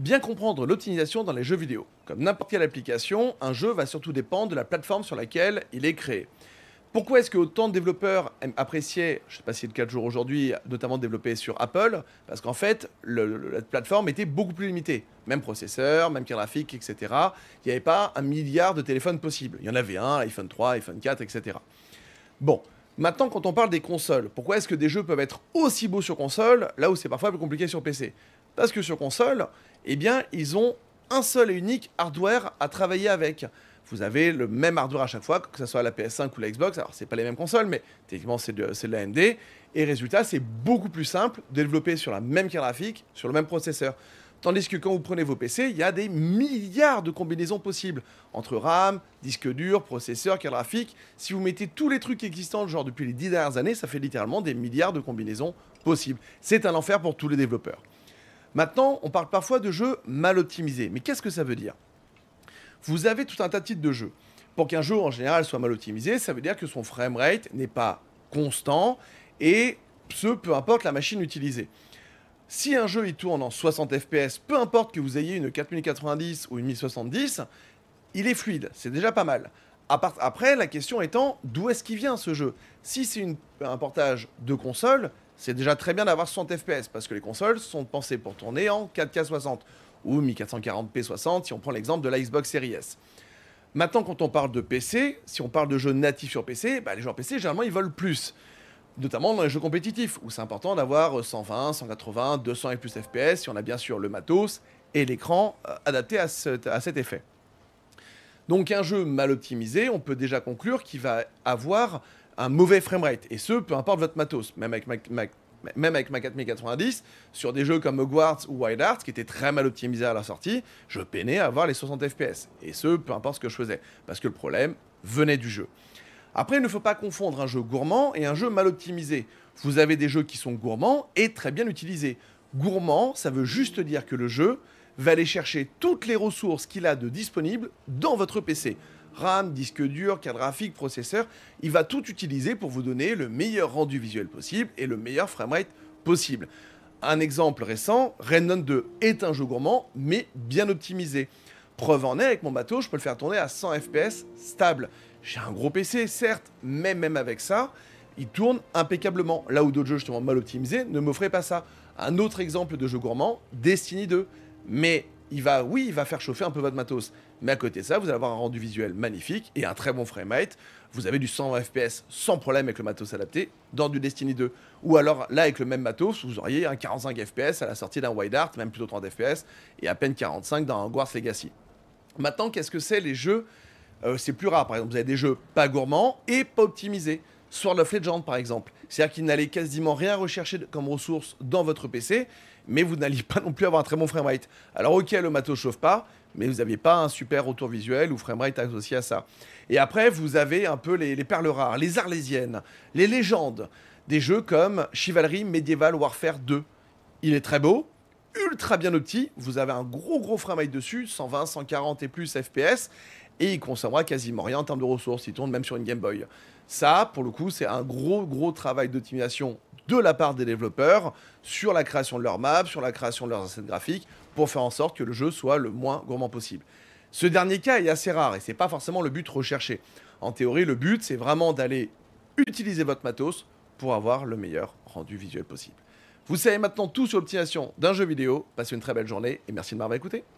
Bien comprendre l'optimisation dans les jeux vidéo. Comme n'importe quelle application, un jeu va surtout dépendre de la plateforme sur laquelle il est créé. Pourquoi est-ce que autant de développeurs appréciaient, je ne sais pas si c'est le cas jour aujourd'hui, notamment développer sur Apple Parce qu'en fait, la plateforme était beaucoup plus limitée. Même processeur, même graphique, etc. Il n'y avait pas un milliard de téléphones possibles. Il y en avait un, iPhone 3, iPhone 4, etc. Bon, maintenant quand on parle des consoles, pourquoi est-ce que des jeux peuvent être aussi beaux sur console, là où c'est parfois plus compliqué sur PC parce que sur console, eh bien, ils ont un seul et unique hardware à travailler avec. Vous avez le même hardware à chaque fois, que ce soit la PS5 ou la Xbox. Alors, c'est pas les mêmes consoles, mais techniquement, c'est de, l'AMD. Et résultat, c'est beaucoup plus simple de développer sur la même carte graphique, sur le même processeur. Tandis que quand vous prenez vos PC, il y a des milliards de combinaisons possibles entre RAM, disque dur, processeur, carte graphique. Si vous mettez tous les trucs existants, genre depuis les 10 dernières années, ça fait littéralement des milliards de combinaisons possibles. C'est un enfer pour tous les développeurs. Maintenant, on parle parfois de jeux mal optimisés. Mais qu'est-ce que ça veut dire Vous avez tout un tas de types de jeux. Pour qu'un jeu en général soit mal optimisé, ça veut dire que son framerate n'est pas constant et ce peu importe la machine utilisée. Si un jeu il tourne en 60 fps, peu importe que vous ayez une 4090 ou une 1070, il est fluide, c'est déjà pas mal. Après, la question étant d'où est-ce qu'il vient ce jeu Si c'est un portage de console, c'est déjà très bien d'avoir 60 FPS parce que les consoles sont pensées pour tourner en 4K 60 ou 1440p 60 si on prend l'exemple de la Xbox Series S. Maintenant, quand on parle de PC, si on parle de jeux natifs sur PC, bah, les joueurs PC généralement ils veulent plus, notamment dans les jeux compétitifs où c'est important d'avoir 120, 180, 200 et plus FPS si on a bien sûr le matos et l'écran euh, adapté à, à cet effet. Donc un jeu mal optimisé, on peut déjà conclure qu'il va avoir un mauvais framerate. Et ce, peu importe votre matos, même avec ma, même avec 4090, sur des jeux comme Hogwarts ou Wild Arts, qui étaient très mal optimisés à la sortie, je peinais à avoir les 60 FPS. Et ce, peu importe ce que je faisais, parce que le problème venait du jeu. Après, il ne faut pas confondre un jeu gourmand et un jeu mal optimisé. Vous avez des jeux qui sont gourmands et très bien utilisés. Gourmand, ça veut juste dire que le jeu va aller chercher toutes les ressources qu'il a de disponibles dans votre PC. RAM, disque dur, carte graphique, processeur. Il va tout utiliser pour vous donner le meilleur rendu visuel possible et le meilleur framerate possible. Un exemple récent, Rayman 2 est un jeu gourmand, mais bien optimisé. Preuve en est, avec mon bateau, je peux le faire tourner à 100 FPS stable. J'ai un gros PC, certes, mais même avec ça, il tourne impeccablement. Là où d'autres jeux justement mal optimisés ne m'offraient pas ça. Un autre exemple de jeu gourmand, Destiny 2. Mais il va, oui, il va faire chauffer un peu votre matos, mais à côté de ça, vous allez avoir un rendu visuel magnifique et un très bon framerate. Vous avez du 100 FPS sans problème avec le matos adapté dans du Destiny 2. Ou alors là, avec le même matos, vous auriez un 45 FPS à la sortie d'un Wide Art, même plutôt 30 FPS, et à peine 45 dans un Wars Legacy. Maintenant, qu'est-ce que c'est les jeux euh, C'est plus rare, par exemple, vous avez des jeux pas gourmands et pas optimisés. Sword of Legend par exemple. C'est-à-dire qu'il n'allait quasiment rien rechercher comme ressource dans votre PC, mais vous n'alliez pas non plus avoir un très bon framerate. Alors ok, le matos chauffe pas, mais vous n'aviez pas un super retour visuel ou framerate associé à ça. Et après, vous avez un peu les, perles rares, les arlésiennes, les légendes, des jeux comme Chivalry Medieval Warfare 2. Il est très beau, ultra bien opti, vous avez un gros gros framerate dessus, 120, 140 et plus FPS, et il consommera quasiment rien en termes de ressources. Il tourne même sur une Game Boy. Ça, pour le coup, c'est un gros, gros travail d'optimisation de la part des développeurs sur la création de leurs maps, sur la création de leurs assets graphiques, pour faire en sorte que le jeu soit le moins gourmand possible. Ce dernier cas est assez rare et ce n'est pas forcément le but recherché. En théorie, le but, c'est vraiment d'aller utiliser votre matos pour avoir le meilleur rendu visuel possible. Vous savez maintenant tout sur l'optimisation d'un jeu vidéo. Passez une très belle journée et merci de m'avoir écouté.